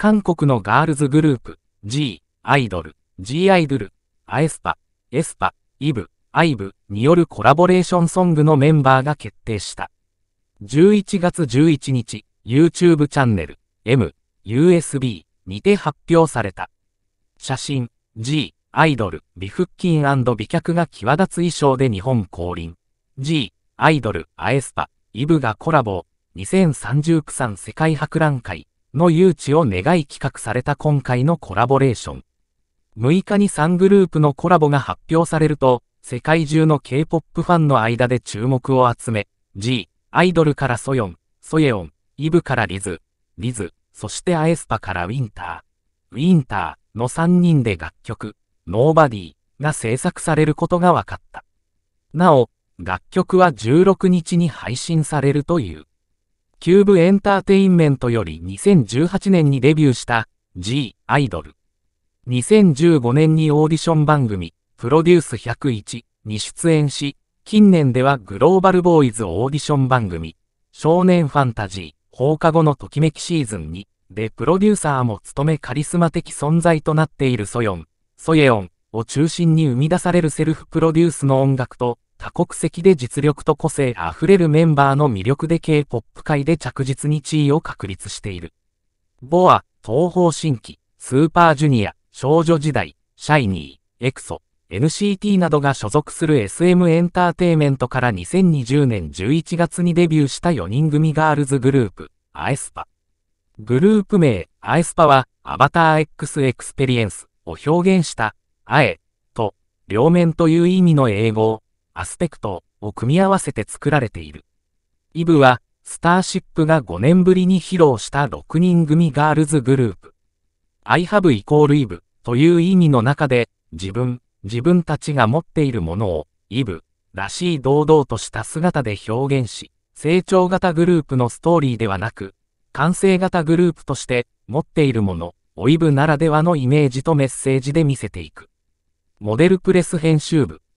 韓国のガールズグループ、G、アイドル、G アイドル、アエスパ、エスパ、イブ、アイブによるコラボレーションソングのメンバーが決定した。11月11日、YouTube チャンネル、M、USB にて発表された。写真、G、アイドル、美腹筋美脚が際立つ衣装で日本降臨。G、アイドル、アエスパ、イブがコラボ、2030区産世界博覧会、の誘致を願い企画された今回のコラボレーション。6日に3グループのコラボが発表されると、世界中の K-POP ファンの間で注目を集め、G、アイドルからソヨン、ソエオン、イブからリズ、リズ、そしてアエスパからウィンター、ウィンターの3人で楽曲、ノーバディが制作されることが分かった。なお、楽曲は16日に配信されるという。キューブエンターテインメントより2018年にデビューした G アイドル。2015年にオーディション番組プロデュース101に出演し、近年ではグローバルボーイズオーディション番組少年ファンタジー放課後のときめきシーズン2でプロデューサーも務めカリスマ的存在となっているソヨン、ソオンを中心に生み出されるセルフプロデュースの音楽と多国籍で実力と個性あふれるメンバーの魅力で K-POP 界で着実に地位を確立している。ボア、東方新規、スーパージュニア、少女時代、シャイニー、エクソ、NCT などが所属する SM エンターテイメントから2020年11月にデビューした4人組ガールズグループ、アエスパ。グループ名、アエスパは、アバター X エクスペリエンスを表現した、アエと、両面という意味の英語を、アスペクトを組み合わせて作られている。イブは、スターシップが5年ぶりに披露した6人組ガールズグループ。I have イコールイブという意味の中で、自分、自分たちが持っているものを、イブらしい堂々とした姿で表現し、成長型グループのストーリーではなく、完成型グループとして持っているもの、オイブならではのイメージとメッセージで見せていく。モデルプレス編集部